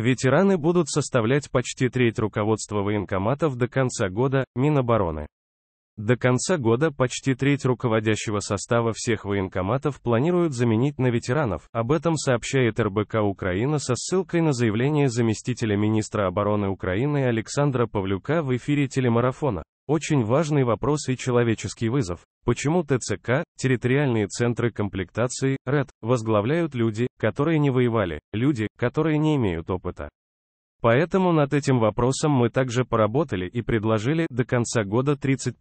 Ветераны будут составлять почти треть руководства военкоматов до конца года, Минобороны. До конца года почти треть руководящего состава всех военкоматов планируют заменить на ветеранов, об этом сообщает РБК Украина со ссылкой на заявление заместителя министра обороны Украины Александра Павлюка в эфире телемарафона. Очень важный вопрос и человеческий вызов. Почему ТЦК, территориальные центры комплектации, РЭД, возглавляют люди, которые не воевали, люди, которые не имеют опыта? Поэтому над этим вопросом мы также поработали и предложили, до конца года 30%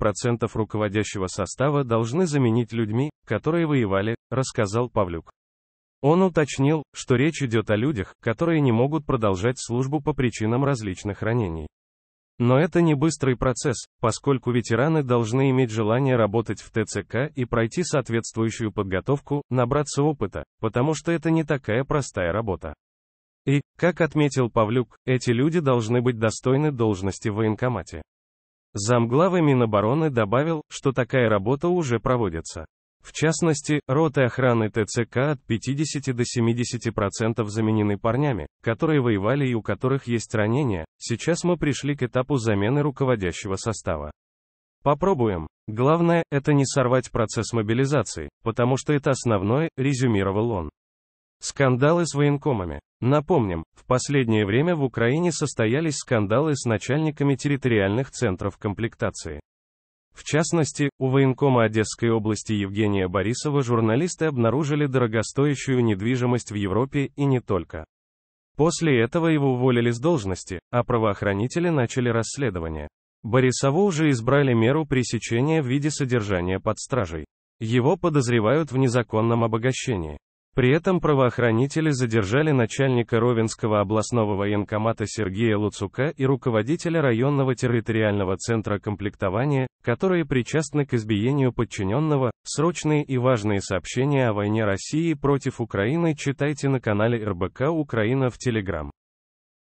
руководящего состава должны заменить людьми, которые воевали, рассказал Павлюк. Он уточнил, что речь идет о людях, которые не могут продолжать службу по причинам различных ранений. Но это не быстрый процесс, поскольку ветераны должны иметь желание работать в ТЦК и пройти соответствующую подготовку, набраться опыта, потому что это не такая простая работа. И, как отметил Павлюк, эти люди должны быть достойны должности в военкомате. Замглавы Минобороны добавил, что такая работа уже проводится. В частности, роты охраны ТЦК от 50 до 70% процентов заменены парнями, которые воевали и у которых есть ранения, сейчас мы пришли к этапу замены руководящего состава. Попробуем. Главное, это не сорвать процесс мобилизации, потому что это основное, резюмировал он. Скандалы с военкомами. Напомним, в последнее время в Украине состоялись скандалы с начальниками территориальных центров комплектации. В частности, у военкома Одесской области Евгения Борисова журналисты обнаружили дорогостоящую недвижимость в Европе и не только. После этого его уволили с должности, а правоохранители начали расследование. Борисову уже избрали меру пресечения в виде содержания под стражей. Его подозревают в незаконном обогащении. При этом правоохранители задержали начальника Ровенского областного военкомата Сергея Луцука и руководителя районного территориального центра комплектования, которые причастны к избиению подчиненного. Срочные и важные сообщения о войне России против Украины читайте на канале РБК Украина в Телеграм.